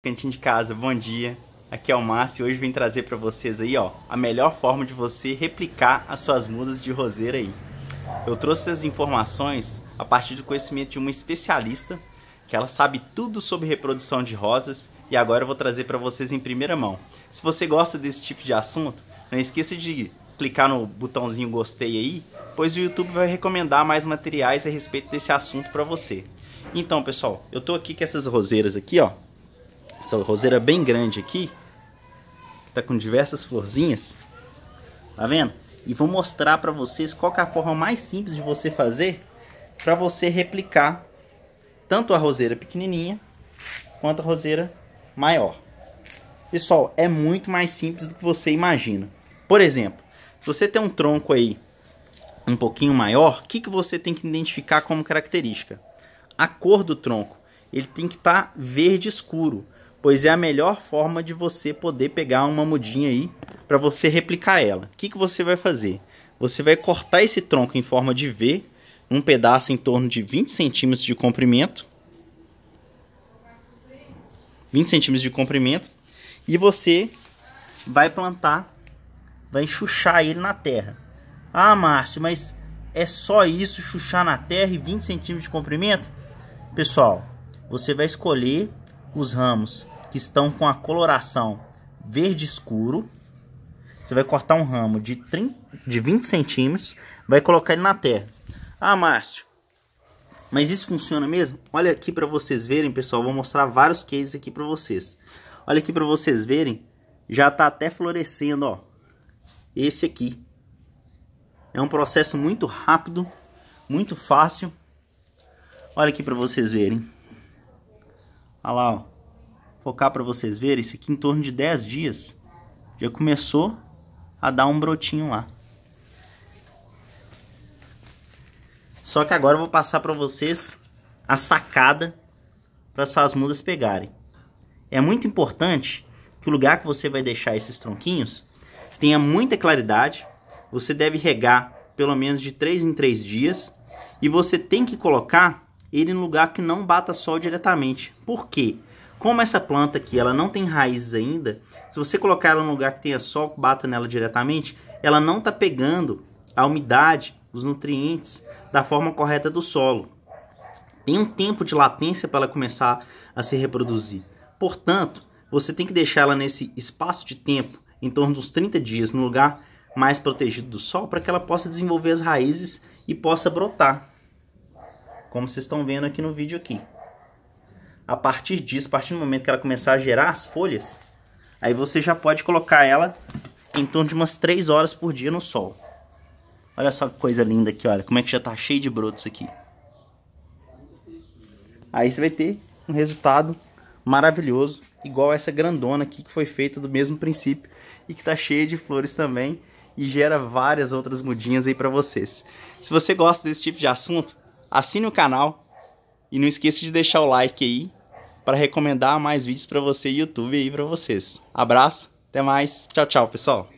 Cantinho de casa, bom dia. Aqui é o Márcio e hoje vim trazer para vocês aí, ó, a melhor forma de você replicar as suas mudas de roseira aí. Eu trouxe essas informações a partir do conhecimento de uma especialista, que ela sabe tudo sobre reprodução de rosas e agora eu vou trazer para vocês em primeira mão. Se você gosta desse tipo de assunto, não esqueça de clicar no botãozinho gostei aí, pois o YouTube vai recomendar mais materiais a respeito desse assunto para você. Então, pessoal, eu tô aqui com essas roseiras aqui, ó, essa roseira é bem grande aqui, que tá com diversas florzinhas, tá vendo? E vou mostrar para vocês qual é a forma mais simples de você fazer para você replicar tanto a roseira pequenininha quanto a roseira maior. Pessoal, é muito mais simples do que você imagina. Por exemplo, se você tem um tronco aí um pouquinho maior, o que, que você tem que identificar como característica? A cor do tronco. Ele tem que estar tá verde escuro pois é a melhor forma de você poder pegar uma mudinha aí para você replicar ela. O que, que você vai fazer? Você vai cortar esse tronco em forma de V, um pedaço em torno de 20 centímetros de comprimento. 20 centímetros de comprimento. E você vai plantar, vai chuchar ele na terra. Ah, Márcio, mas é só isso, chuchar na terra e 20 centímetros de comprimento? Pessoal, você vai escolher os ramos que estão com a coloração verde escuro. Você vai cortar um ramo de, 30, de 20 centímetros, vai colocar ele na terra. Ah, Márcio, mas isso funciona mesmo? Olha aqui para vocês verem, pessoal. Vou mostrar vários cases aqui para vocês. Olha aqui para vocês verem. Já está até florescendo, ó. Esse aqui. É um processo muito rápido, muito fácil. Olha aqui para vocês verem. Olha lá, ó. Focar para vocês verem. Isso aqui em torno de 10 dias já começou a dar um brotinho lá. Só que agora eu vou passar para vocês a sacada para suas mudas pegarem. É muito importante que o lugar que você vai deixar esses tronquinhos tenha muita claridade. Você deve regar pelo menos de 3 em 3 dias e você tem que colocar ele no lugar que não bata sol diretamente. Por quê? Como essa planta aqui ela não tem raízes ainda, se você colocar ela num lugar que tenha sol, que bata nela diretamente, ela não está pegando a umidade, os nutrientes da forma correta do solo. Tem um tempo de latência para ela começar a se reproduzir. Portanto, você tem que deixar ela nesse espaço de tempo, em torno dos 30 dias, no lugar mais protegido do sol, para que ela possa desenvolver as raízes e possa brotar como vocês estão vendo aqui no vídeo aqui. A partir disso, a partir do momento que ela começar a gerar as folhas, aí você já pode colocar ela em torno de umas 3 horas por dia no sol. Olha só que coisa linda aqui, olha, como é que já tá cheio de brotos aqui. Aí você vai ter um resultado maravilhoso, igual essa grandona aqui que foi feita do mesmo princípio e que tá cheia de flores também e gera várias outras mudinhas aí para vocês. Se você gosta desse tipo de assunto, assine o canal e não esqueça de deixar o like aí para recomendar mais vídeos para você e YouTube aí para vocês. Abraço, até mais, tchau, tchau, pessoal.